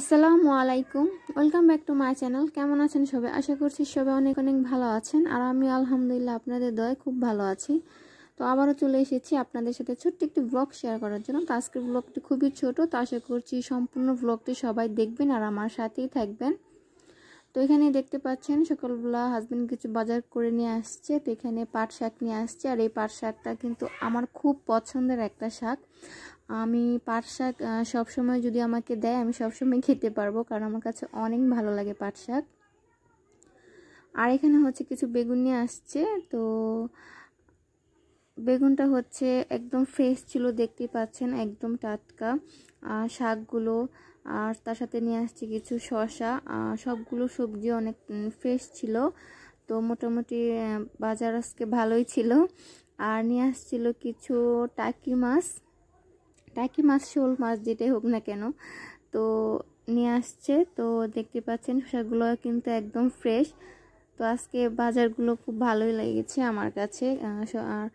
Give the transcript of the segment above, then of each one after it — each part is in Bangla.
আসসালামু আলাইকুম welcome back to my channel কেমন আছেন সবাই আশা করছি সবাই অনেক অনেক ভালো আছেন আর আমি আলহামদুলিল্লাহ আপনাদের দয় খুব ভালো আছি তো আবারও চলে এসেছি আপনাদের সাথে ছোট্ট একটি ব্লগ শেয়ার করার জন্য তো আজকের ব্লগটি খুবই ছোট তো আশা করছি সম্পূর্ণ ব্লগটি সবাই দেখবেন আর আমার সাথেই থাকবেন তো এখানে দেখতে পাচ্ছেন সকালবেলা হাজব্যান্ড কিছু বাজার করে নিয়ে আসছে তো এখানে পাট শাক নিয়ে আসছে আর এই পাট শাকটা কিন্তু আমার খুব পছন্দের একটা শাক আমি পাট শাক সবসময় যদি আমাকে দেয় আমি সবসময় খেতে পারবো কারণ আমার কাছে অনেক ভালো লাগে পাট শাক আর এখানে হচ্ছে কিছু বেগুন নিয়ে আসছে তো বেগুনটা হচ্ছে একদম ফ্রেশ ছিল দেখতে পাচ্ছেন একদম টাটকা আর শাকগুলো আর তার সাথে নিয়ে আসছে কিছু শশা সবগুলো সবজি অনেক ফ্রেশ ছিল তো মোটামুটি বাজার আজকে ভালোই ছিল আর নিয়ে আসছিল কিছু টাকি মাছ একই মাছ শোল মাছ যেটাই হোক না কেন তো নিয়ে আসছে তো দেখতে পাচ্ছেন সেগুলো কিন্তু একদম ফ্রেশ তো আজকে বাজারগুলো খুব ভালোই লেগেছে আমার কাছে আর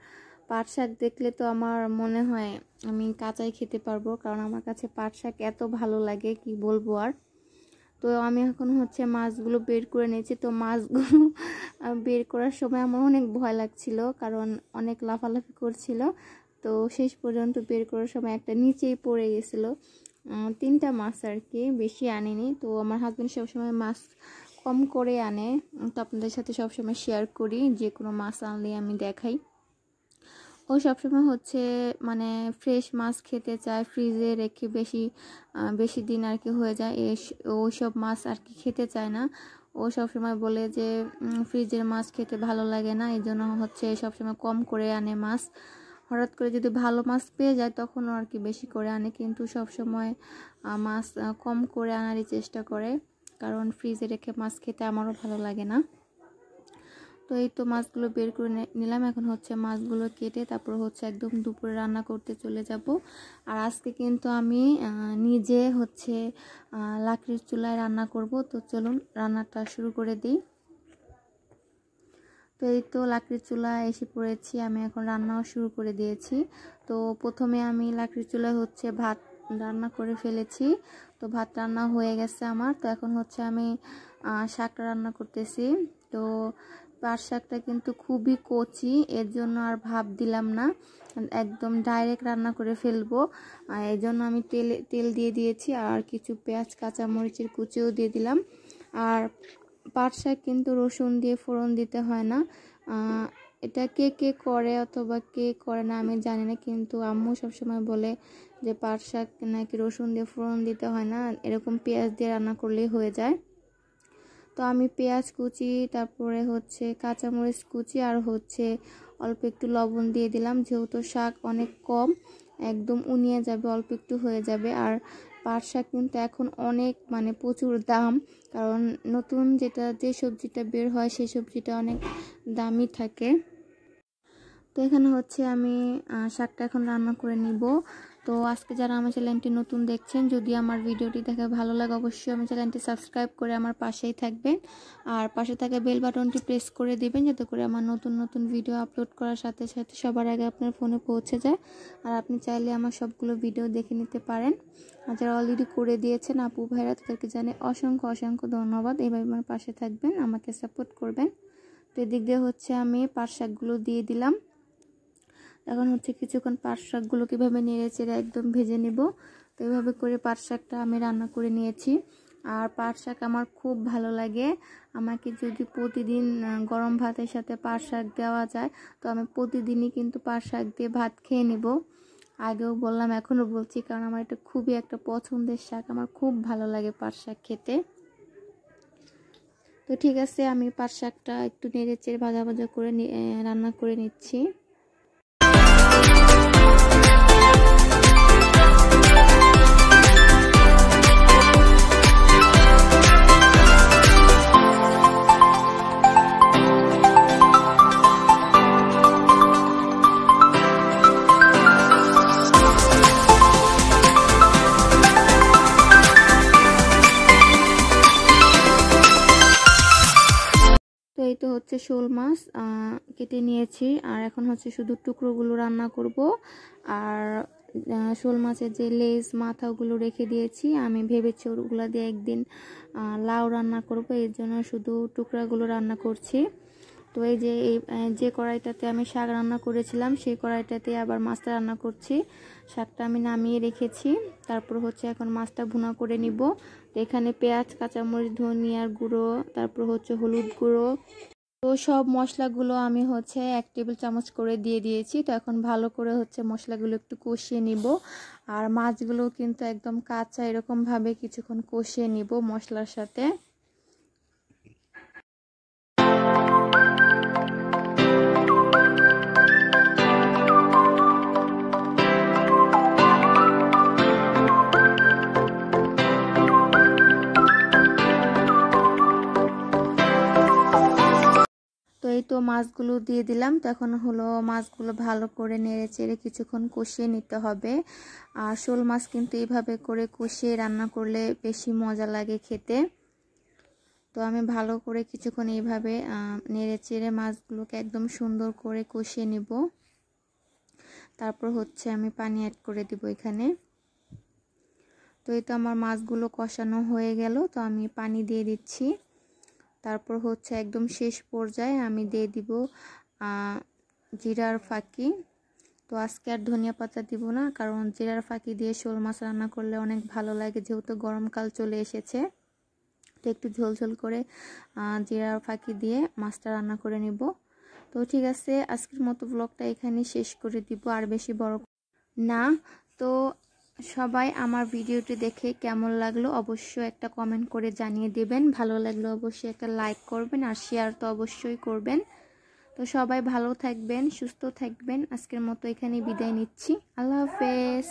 পাট শাক দেখলে তো আমার মনে হয় আমি কাঁচাই খেতে পারবো কারণ আমার কাছে পাট শাক এত ভালো লাগে কি বলবো আর তো আমি এখন হচ্ছে মাছগুলো বের করে নিয়েছি তো মাছগুলো বের করার সময় আমার অনেক ভয় লাগছিল কারণ অনেক লাফালাফি করছিল তো শেষ পর্যন্ত বের করার সময় একটা নিচেই পড়ে গেছিলো তিনটা মাছ আর কি বেশি আনিনি তো আমার হাজব্যান্ড সবসময় মাছ কম করে আনে তো আপনাদের সাথে সবসময় শেয়ার করি যে কোনো মাছ আনলে আমি দেখাই ও সবসময় হচ্ছে মানে ফ্রেশ মাছ খেতে চায় ফ্রিজে রেখে বেশি বেশি দিন আর কি হয়ে যায় ওই সব মাছ আর কি খেতে চায় না ও সবসময় বলে যে ফ্রিজের মাছ খেতে ভালো লাগে না এই জন্য হচ্ছে সবসময় কম করে আনে মাছ হঠাৎ করে যদি ভালো মাছ পেয়ে যায় তখনও আর কি বেশি করে আনে কিন্তু সবসময় মাছ কম করে আনারই চেষ্টা করে কারণ ফ্রিজে রেখে মাছ খেতে আমারও ভালো লাগে না তো এই তো মাছগুলো বের করে নিলাম এখন হচ্ছে মাছগুলো কেটে তারপর হচ্ছে একদম দুপুরে রান্না করতে চলে যাব আর আজকে কিন্তু আমি নিজে হচ্ছে লাকড়ির চুলায় রান্না করব তো চলুন রান্নাটা শুরু করে দিই তো এই তো লাকড়ির চুলা এসে পড়েছি আমি এখন রান্নাও শুরু করে দিয়েছি তো প্রথমে আমি লাকড়ির চুলায় হচ্ছে ভাত রান্না করে ফেলেছি তো ভাত রান্না হয়ে গেছে আমার তো এখন হচ্ছে আমি শাক রান্না করতেছি তো পাট শাকটা কিন্তু খুবই কচি এর জন্য আর ভাব দিলাম না একদম ডাইরেক্ট রান্না করে ফেলবো এই জন্য আমি তেল তেল দিয়ে দিয়েছি আর কিছু পেঁয়াজ কাঁচামরিচের কুচিও দিয়ে দিলাম আর পাট শাক কিন্তু রসুন দিয়ে ফোড়ন দিতে হয় না এটা কে কে করে অথবা কে করে না আমি জানি না কিন্তু আম্মু সবসময় বলে যে পাট শাক নাকি রসুন দিয়ে ফোড়ন দিতে হয় না এরকম পেঁয়াজ দিয়ে রান্না করলেই হয়ে যায় তো আমি পেঁয়াজ কুচি তারপরে হচ্ছে কাঁচামরিচ কুচি আর হচ্ছে অল্প একটু লবণ দিয়ে দিলাম যেহেতু শাক অনেক কম একদম উনিয়ে যাবে অল্প একটু হয়ে যাবে আর পাট শাক কিন্তু এখন অনেক মানে প্রচুর দাম কারণ নতুন যেটা যে সবজিটা বের হয় সেই সবজিটা অনেক দামি থাকে তো এখানে হচ্ছে আমি শাকটা এখন রান্না করে নিব তো আজকে যারা আমার চ্যানেলটি নতুন দেখছেন যদি আমার ভিডিওটি দেখে ভালো লাগে অবশ্যই আমার চ্যানেলটি সাবস্ক্রাইব করে আমার পাশেই থাকবেন আর পাশে থাকা বেল বাটনটি প্রেস করে দেবেন যাতে করে আমার নতুন নতুন ভিডিও আপলোড করার সাথে সাথে সবার আগে আপনার ফোনে পৌঁছে যায় আর আপনি চাইলে আমার সবগুলো ভিডিও দেখে নিতে পারেন আর যারা অলরেডি করে দিয়েছেন আপু ভাইরা তাদেরকে জানে অসংখ্য অসংখ্য ধন্যবাদ এভাবে আমার পাশে থাকবেন আমাকে সাপোর্ট করবেন তো এদিক দিয়ে হচ্ছে আমি পাট শাকগুলো দিয়ে দিলাম এখন হচ্ছে কিছুক্ষণ পাট শাকগুলো কীভাবে নেড়ে চেড়ে একদম ভেজে নেব তো এইভাবে করে পাট শাকটা আমি রান্না করে নিয়েছি আর পাট শাক আমার খুব ভালো লাগে আমাকে যদি প্রতিদিন গরম ভাতের সাথে পাট শাক দেওয়া যায় তো আমি প্রতিদিনই কিন্তু পাট শাক দিয়ে ভাত খেয়ে নেব আগেও বললাম এখনও বলছি কারণ আমার এটা খুবই একটা পছন্দের শাক আমার খুব ভালো লাগে পাট শাক খেতে তো ঠিক আছে আমি পাট শাকটা একটু নেড়ে চেড়ে ভাজা ভাজা করে রান্না করে নিচ্ছি হচ্ছে শোল মাছ কেটে নিয়েছি আর এখন হচ্ছে শুধু টুকরোগুলো রান্না করব আর শোল মাছের যে লেজ মাথাগুলো রেখে দিয়েছি আমি ভেবেছি ওগুলো দিয়ে একদিন লাউ রান্না করব এর জন্য শুধু টুকরাগুলো রান্না করছি তো এই যে এই যে কড়াইটাতে আমি শাক রান্না করেছিলাম সেই কড়াইটাতে আবার মাছটা রান্না করছি শাকটা আমি নামিয়ে রেখেছি তারপর হচ্ছে এখন মাছটা ভুনা করে নিব তো এখানে পেঁয়াজ কাঁচামরিচ ধনিয়ার গুঁড়ো তারপর হচ্ছে হলুদ গুঁড়ো তো সব মশলাগুলো আমি হচ্ছে এক টেবিল চামচ করে দিয়ে দিয়েছি তো এখন ভালো করে হচ্ছে মশলাগুলো একটু কষিয়ে নিব আর মাছগুলো কিন্তু একদম কাঁচা এরকমভাবে কিছুক্ষণ কষিয়ে নিব মশলার সাথে তো মাছগুলো দিয়ে দিলাম তখন হলো মাছগুলো ভালো করে নেড়ে চেড়ে কিছুক্ষণ কষিয়ে নিতে হবে আর শোল মাছ কিন্তু এইভাবে করে কষিয়ে রান্না করলে বেশি মজা লাগে খেতে তো আমি ভালো করে কিছুক্ষণ এইভাবে নেড়ে চেড়ে মাছগুলোকে একদম সুন্দর করে কষিয়ে নেব তারপর হচ্ছে আমি পানি অ্যাড করে দিব এখানে তো এই তো আমার মাছগুলো কষানো হয়ে গেল তো আমি পানি দিয়ে দিচ্ছি তারপর হচ্ছে একদম শেষ পর্যায়ে আমি দিয়ে দিব জিরার ফাঁকি তো আজকে আর ধনিয়া পাতা দিব না কারণ জিরার ফাঁকি দিয়ে শোল মাছ রান্না করলে অনেক ভালো লাগে যেহেতু গরমকাল চলে এসেছে তো একটু ঝোল ঝোল করে জিরার ফাঁকি দিয়ে মাছটা রান্না করে নিব তো ঠিক আছে আজকের মতো ব্লগটা এখানে শেষ করে দিব আর বেশি বড় না তো সবাই আমার ভিডিওটি দেখে কেমন লাগলো অবশ্যই একটা কমেন্ট করে জানিয়ে দেবেন ভালো লাগলো অবশ্যই একটা লাইক করবেন আর শেয়ার তো অবশ্যই করবেন তো সবাই ভালো থাকবেন সুস্থ থাকবেন আজকের মতো এখানে বিদায় নিচ্ছি আল্লাহ হাফেজ